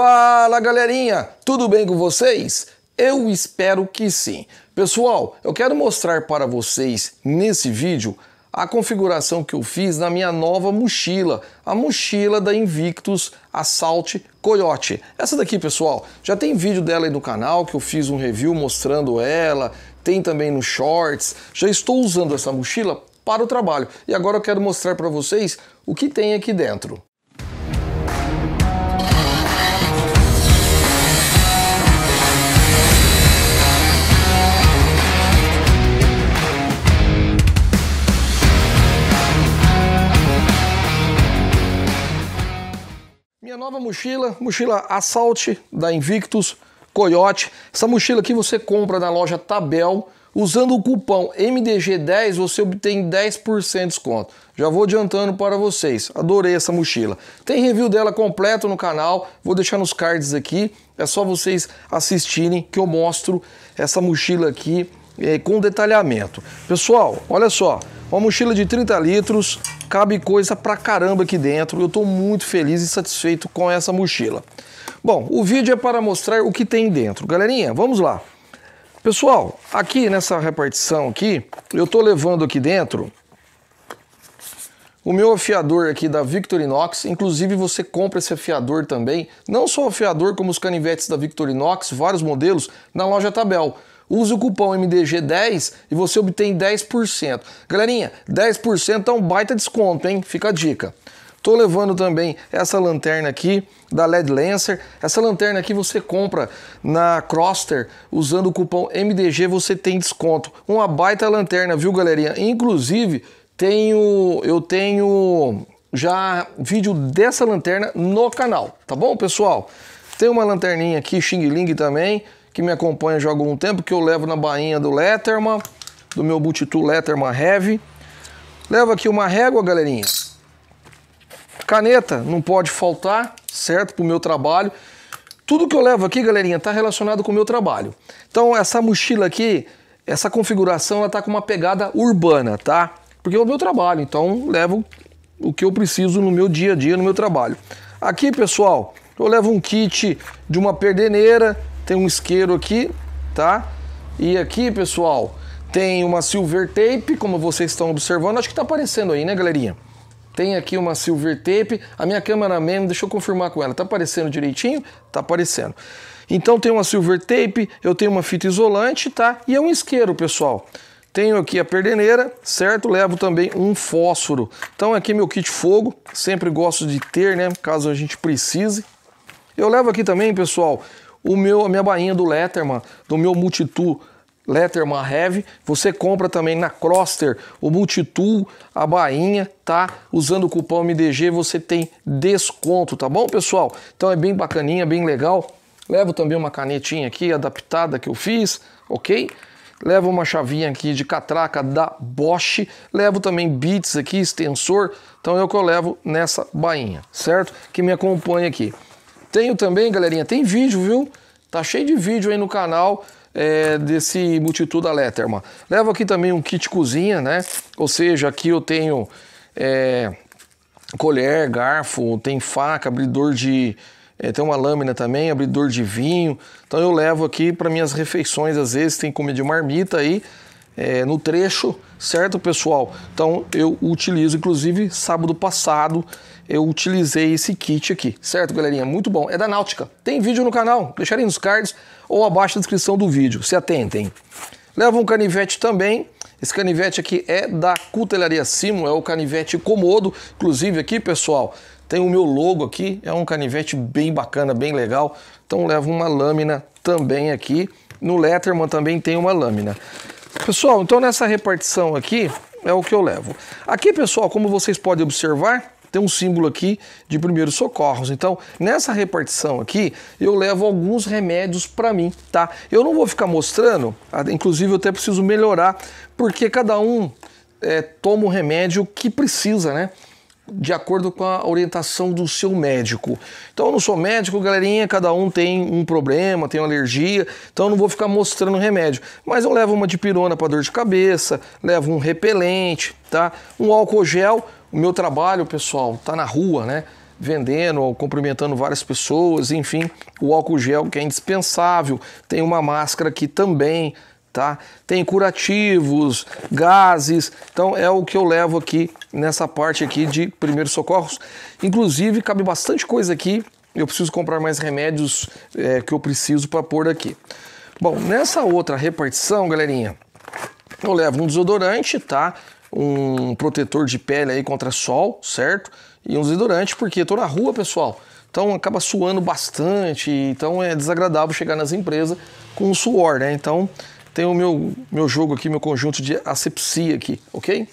Fala galerinha, tudo bem com vocês? Eu espero que sim. Pessoal, eu quero mostrar para vocês nesse vídeo a configuração que eu fiz na minha nova mochila, a mochila da Invictus Assault Coyote. Essa daqui, pessoal, já tem vídeo dela aí no canal que eu fiz um review mostrando ela, tem também no shorts. Já estou usando essa mochila para o trabalho e agora eu quero mostrar para vocês o que tem aqui dentro. Minha nova mochila, mochila Assault da Invictus Coyote. Essa mochila aqui você compra na loja Tabel. Usando o cupom MDG10 você obtém 10% de desconto. Já vou adiantando para vocês. Adorei essa mochila. Tem review dela completo no canal. Vou deixar nos cards aqui. É só vocês assistirem que eu mostro essa mochila aqui é, com detalhamento. Pessoal, olha só, uma mochila de 30 litros, cabe coisa pra caramba aqui dentro. Eu estou muito feliz e satisfeito com essa mochila. Bom, o vídeo é para mostrar o que tem dentro. Galerinha, vamos lá. Pessoal, aqui nessa repartição aqui, eu estou levando aqui dentro o meu afiador aqui da Victorinox, inclusive você compra esse afiador também, não só o afiador como os canivetes da Victorinox, vários modelos, na loja Tabel. Use o cupom MDG10 e você obtém 10%. Galerinha, 10% é um baita desconto, hein? Fica a dica. Tô levando também essa lanterna aqui da LED Lancer. Essa lanterna aqui você compra na Croster usando o cupom MDG, você tem desconto. Uma baita lanterna, viu, galerinha? Inclusive, tenho eu tenho já vídeo dessa lanterna no canal, tá bom, pessoal? Tem uma lanterninha aqui, Xing Ling também, que me acompanha já há algum tempo, que eu levo na bainha do Letterman, do meu Butitu Letterman Heavy. Levo aqui uma régua, galerinha. Caneta não pode faltar, certo? Para o meu trabalho. Tudo que eu levo aqui, galerinha, está relacionado com o meu trabalho. Então, essa mochila aqui, essa configuração, ela está com uma pegada urbana, tá? Porque é o meu trabalho, então levo o que eu preciso no meu dia a dia, no meu trabalho. Aqui, pessoal, eu levo um kit de uma perdeneira, tem um isqueiro aqui, tá? E aqui, pessoal, tem uma silver tape, como vocês estão observando. Acho que tá aparecendo aí, né, galerinha? Tem aqui uma silver tape. A minha câmera mesmo, deixa eu confirmar com ela. Tá aparecendo direitinho? Tá aparecendo. Então tem uma silver tape, eu tenho uma fita isolante, tá? E é um isqueiro, pessoal. Tenho aqui a perdeneira, certo? Levo também um fósforo. Então aqui meu kit fogo, sempre gosto de ter, né? Caso a gente precise. Eu levo aqui também, pessoal, o meu, a minha bainha do Letterman, do meu Multitool Letterman Heavy. Você compra também na Croster o Multitool, a bainha, tá? Usando o cupom MDG você tem desconto, tá bom, pessoal? Então é bem bacaninha, bem legal. Levo também uma canetinha aqui adaptada que eu fiz, ok? Levo uma chavinha aqui de catraca da Bosch. Levo também bits aqui, extensor. Então é o que eu levo nessa bainha, certo? Que me acompanha aqui. Tenho também, galerinha, tem vídeo, viu? Tá cheio de vídeo aí no canal é, desse Multituda Letterman. Levo aqui também um kit cozinha, né? Ou seja, aqui eu tenho é, colher, garfo, tem faca, abridor de... É, tem uma lâmina também, abridor de vinho. Então eu levo aqui para minhas refeições, às vezes tem comida de marmita aí é, no trecho, certo, pessoal? Então eu utilizo, inclusive, sábado passado eu utilizei esse kit aqui, certo, galerinha? Muito bom. É da Náutica. Tem vídeo no canal, deixarem nos cards ou abaixo da descrição do vídeo. Se atentem. Leva um canivete também. Esse canivete aqui é da Cutelaria Simo, é o canivete comodo. Inclusive aqui, pessoal, tem o meu logo aqui. É um canivete bem bacana, bem legal. Então leva uma lâmina também aqui. No Letterman também tem uma lâmina. Pessoal, então nessa repartição aqui é o que eu levo. Aqui, pessoal, como vocês podem observar, tem um símbolo aqui de primeiros socorros. Então, nessa repartição aqui, eu levo alguns remédios para mim, tá? Eu não vou ficar mostrando, ah, inclusive eu até preciso melhorar, porque cada um é, toma o remédio que precisa, né? de acordo com a orientação do seu médico. Então, eu não sou médico, galerinha, cada um tem um problema, tem uma alergia, então eu não vou ficar mostrando remédio. Mas eu levo uma dipirona para dor de cabeça, levo um repelente, tá? Um álcool gel. O meu trabalho, pessoal, tá na rua, né? vendendo, cumprimentando várias pessoas, enfim, o álcool gel que é indispensável, tem uma máscara que também, tá? Tem curativos, gases, então é o que eu levo aqui nessa parte aqui de primeiros socorros. Inclusive, cabe bastante coisa aqui. Eu preciso comprar mais remédios é, que eu preciso para pôr aqui. Bom, nessa outra repartição, galerinha, eu levo um desodorante, tá? Um protetor de pele aí contra sol, certo? E um desodorante, porque tô na rua, pessoal. Então acaba suando bastante, então é desagradável chegar nas empresas com suor, né? Então tem o meu, meu jogo aqui, meu conjunto de asepsia aqui, ok?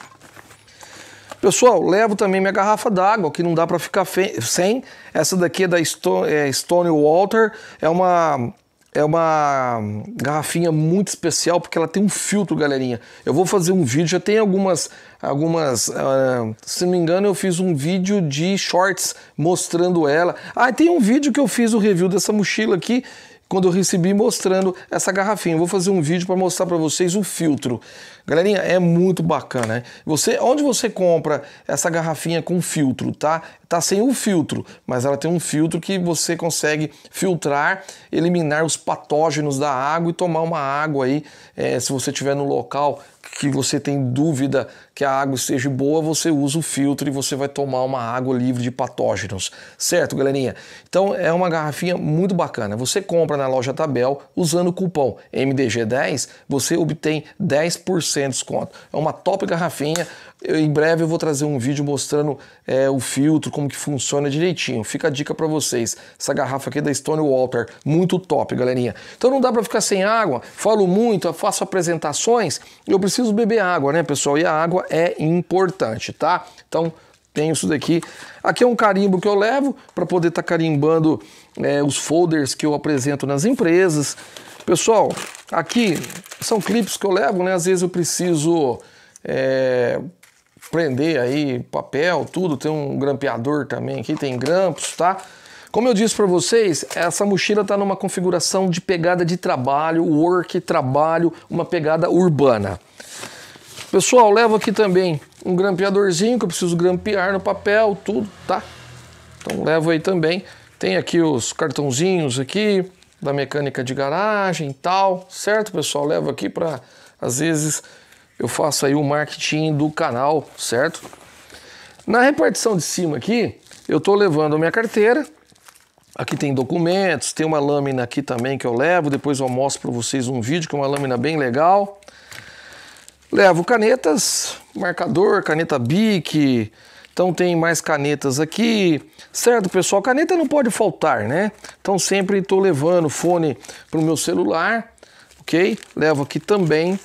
Pessoal, levo também minha garrafa d'água, que não dá para ficar sem. Essa daqui é da Stone, é, Stone Walter, é uma é uma garrafinha muito especial porque ela tem um filtro, galerinha. Eu vou fazer um vídeo, já tem algumas, algumas, uh, se não me engano, eu fiz um vídeo de shorts mostrando ela. Ah, tem um vídeo que eu fiz o review dessa mochila aqui quando eu recebi mostrando essa garrafinha. Eu vou fazer um vídeo para mostrar para vocês o filtro. Galerinha, é muito bacana. Né? Você, onde você compra essa garrafinha com filtro, tá? Tá sem o filtro, mas ela tem um filtro que você consegue filtrar, eliminar os patógenos da água e tomar uma água aí. É, se você estiver no local que você tem dúvida que a água esteja boa, você usa o filtro e você vai tomar uma água livre de patógenos. Certo, galerinha? Então é uma garrafinha muito bacana. Você compra na loja Tabel usando o cupom MDG10, você obtém 10% sem desconto. É uma top garrafinha. Eu, em breve eu vou trazer um vídeo mostrando é, o filtro, como que funciona direitinho. Fica a dica para vocês. Essa garrafa aqui é da Stone Walter, muito top, galerinha. Então não dá para ficar sem água. Falo muito, faço apresentações. Eu preciso beber água, né, pessoal? E a água é importante, tá? Então tem isso daqui. Aqui é um carimbo que eu levo para poder estar tá carimbando é, os folders que eu apresento nas empresas. Pessoal, aqui são clipes que eu levo, né? Às vezes eu preciso é, prender aí papel, tudo. Tem um grampeador também aqui, tem grampos, tá? Como eu disse para vocês, essa mochila está numa configuração de pegada de trabalho, work, trabalho, uma pegada urbana. Pessoal, levo aqui também um grampeadorzinho que eu preciso grampear no papel, tudo, tá? Então levo aí também. Tem aqui os cartãozinhos aqui da mecânica de garagem e tal, certo, pessoal? Levo aqui para às vezes eu faço aí o marketing do canal, certo? Na repartição de cima aqui, eu tô levando a minha carteira. Aqui tem documentos, tem uma lâmina aqui também que eu levo, depois eu mostro para vocês um vídeo que é uma lâmina bem legal. Levo canetas, marcador, caneta Bic, então tem mais canetas aqui, certo pessoal? Caneta não pode faltar, né? Então sempre estou levando fone para o meu celular, ok? Levo aqui também.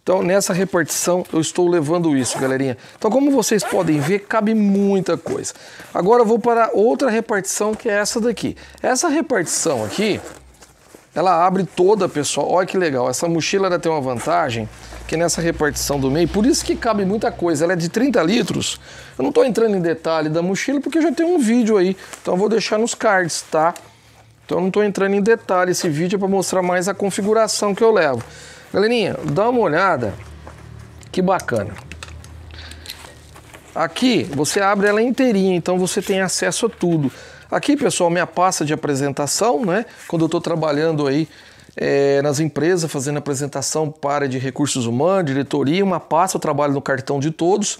Então nessa repartição eu estou levando isso, galerinha. Então como vocês podem ver, cabe muita coisa. Agora eu vou para outra repartição que é essa daqui. Essa repartição aqui, ela abre toda, pessoal. Olha que legal. Essa mochila ela tem uma vantagem que nessa repartição do meio, por isso que cabe muita coisa, ela é de 30 litros. Eu não estou entrando em detalhe da mochila porque já tem um vídeo aí, então eu vou deixar nos cards, tá? Então eu não estou entrando em detalhe, esse vídeo é para mostrar mais a configuração que eu levo. Galerinha, dá uma olhada, que bacana. Aqui você abre ela inteirinha, então você tem acesso a tudo. Aqui, pessoal, minha pasta de apresentação, né? Quando eu estou trabalhando aí é, nas empresas, fazendo apresentação para de recursos humanos, diretoria, uma pasta, eu trabalho no cartão de todos.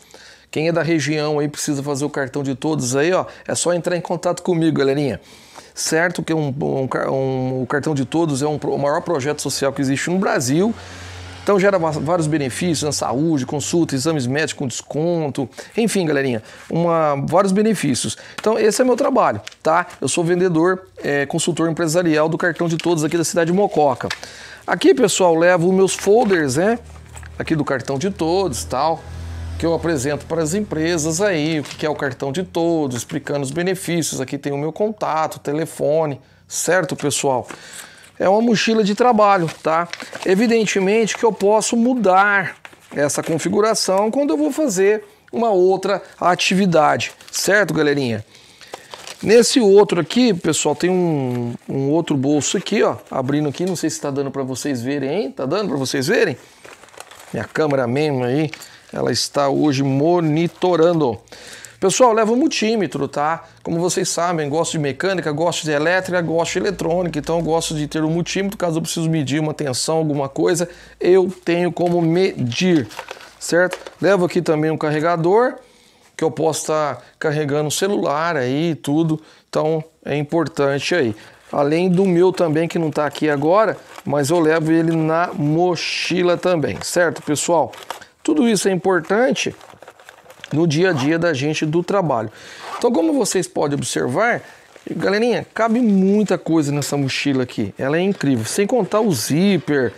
Quem é da região aí precisa fazer o cartão de todos aí, ó, é só entrar em contato comigo, galerinha. Certo que um, um, um o cartão de todos é um, o maior projeto social que existe no Brasil então gera vários benefícios na saúde, consulta, exames médicos com desconto, enfim, galerinha, uma, vários benefícios. Então esse é meu trabalho, tá? Eu sou vendedor, é, consultor empresarial do cartão de todos aqui da cidade de Mococa. Aqui, pessoal, levo meus folders, né? Aqui do cartão de todos, tal, que eu apresento para as empresas aí, o que é o cartão de todos, explicando os benefícios. Aqui tem o meu contato, telefone, certo, pessoal? é uma mochila de trabalho, tá? Evidentemente que eu posso mudar essa configuração quando eu vou fazer uma outra atividade, certo, galerinha? Nesse outro aqui, pessoal, tem um, um outro bolso aqui, ó, abrindo aqui, não sei se está dando para vocês verem, hein? Tá dando para vocês verem? Minha câmera mesmo aí, ela está hoje monitorando. Pessoal, leva um multímetro, tá? Como vocês sabem, gosto de mecânica, gosto de elétrica, gosto de eletrônica, então gosto de ter um multímetro caso eu preciso medir uma tensão, alguma coisa, eu tenho como medir, certo? Levo aqui também um carregador, que eu posso estar tá carregando o celular aí e tudo, então é importante aí. Além do meu também, que não está aqui agora, mas eu levo ele na mochila também, certo, pessoal? Tudo isso é importante no dia a dia da gente do trabalho. Então, como vocês podem observar, galerinha, cabe muita coisa nessa mochila aqui. Ela é incrível. Sem contar o zíper,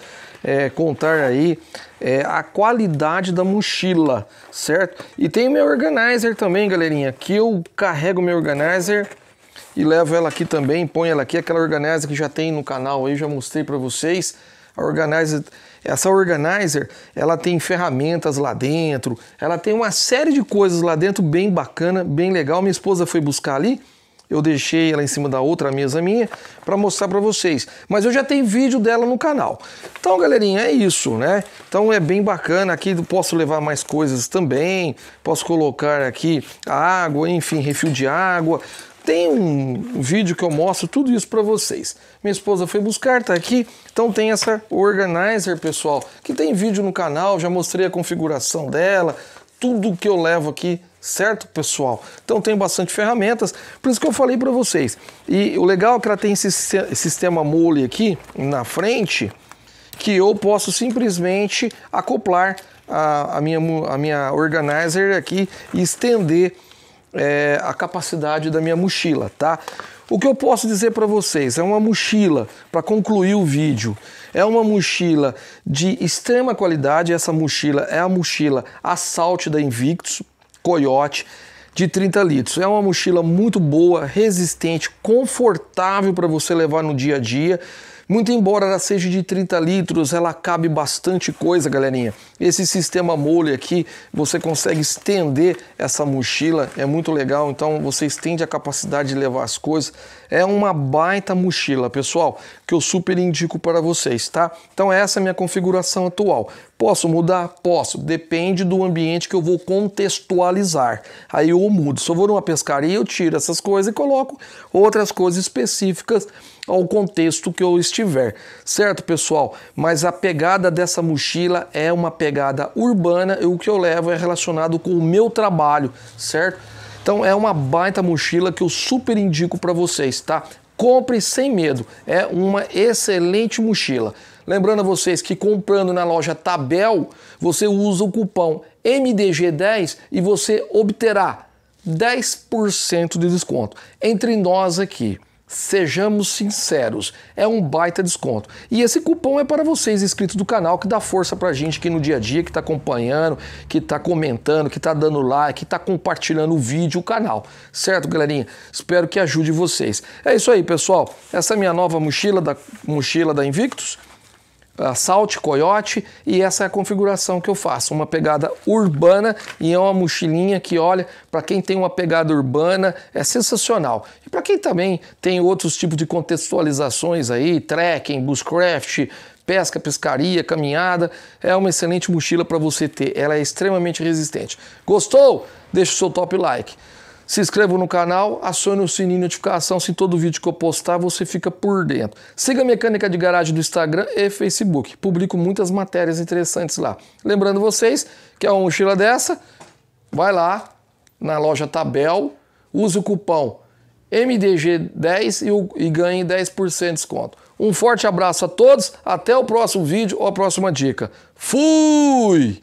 é, contar aí é, a qualidade da mochila, certo? E tem meu organizer também, galerinha, que eu carrego meu organizer e levo ela aqui também, põe ela aqui, aquela organizer que já tem no canal aí, já mostrei para vocês. A organizer, essa organizer, ela tem ferramentas lá dentro, ela tem uma série de coisas lá dentro bem bacana, bem legal. Minha esposa foi buscar ali, eu deixei ela em cima da outra mesa minha para mostrar para vocês. Mas eu já tenho vídeo dela no canal. Então, galerinha, é isso, né? Então é bem bacana. Aqui posso levar mais coisas também. Posso colocar aqui água, enfim, refil de água. Tem um vídeo que eu mostro tudo isso para vocês. Minha esposa foi buscar, tá aqui. Então tem essa organizer, pessoal, que tem vídeo no canal, já mostrei a configuração dela, tudo que eu levo aqui, certo, pessoal? Então tem bastante ferramentas, por isso que eu falei para vocês. E o legal é que ela tem esse sistema mole aqui na frente, que eu posso simplesmente acoplar a, a minha, a minha organizer aqui e estender é, a capacidade da minha mochila, tá? O que eu posso dizer para vocês é uma mochila, para concluir o vídeo, é uma mochila de extrema qualidade. Essa mochila é a mochila Assault da Invictus Coyote de 30 litros. É uma mochila muito boa, resistente, confortável para você levar no dia a dia. Muito embora ela seja de 30 litros, ela cabe bastante coisa, galerinha. Esse sistema mole aqui, você consegue estender essa mochila, é muito legal. Então você estende a capacidade de levar as coisas. É uma baita mochila, pessoal, que eu super indico para vocês, tá? Então essa é a minha configuração atual. Posso mudar? Posso. Depende do ambiente que eu vou contextualizar. Aí eu mudo. Se eu vou numa pescaria, eu tiro essas coisas e coloco outras coisas específicas ao contexto que eu estiver. Certo, pessoal? Mas a pegada dessa mochila é uma pegada urbana e o que eu levo é relacionado com o meu trabalho, certo? Então é uma baita mochila que eu super indico para vocês, tá? Compre sem medo, é uma excelente mochila. Lembrando a vocês que comprando na loja Tabel, você usa o cupom MDG10 e você obterá 10% de desconto. Entre nós aqui, Sejamos sinceros, é um baita desconto. E esse cupom é para vocês inscritos do canal que dá força para a gente aqui no dia a dia, que está acompanhando, que está comentando, que está dando like, que está compartilhando o vídeo, o canal. Certo, galerinha? Espero que ajude vocês. É isso aí, pessoal. Essa é a minha nova mochila da mochila da Invictus. Assalto, Coyote e essa é a configuração que eu faço, uma pegada urbana e é uma mochilinha que, olha, para quem tem uma pegada urbana é sensacional. E para quem também tem outros tipos de contextualizações aí, trekking, bushcraft, pesca, pescaria, caminhada, é uma excelente mochila para você ter. Ela é extremamente resistente. Gostou? Deixa o seu top like. Se inscreva no canal, acione o sininho de notificação, se todo vídeo que eu postar você fica por dentro. Siga a Mecânica de Garagem do Instagram e Facebook. Publico muitas matérias interessantes lá. Lembrando vocês que é uma mochila dessa, vai lá na loja Tabel, use o cupom MDG10 e, e ganhe 10% de desconto. Um forte abraço a todos, até o próximo vídeo ou a próxima dica. Fui!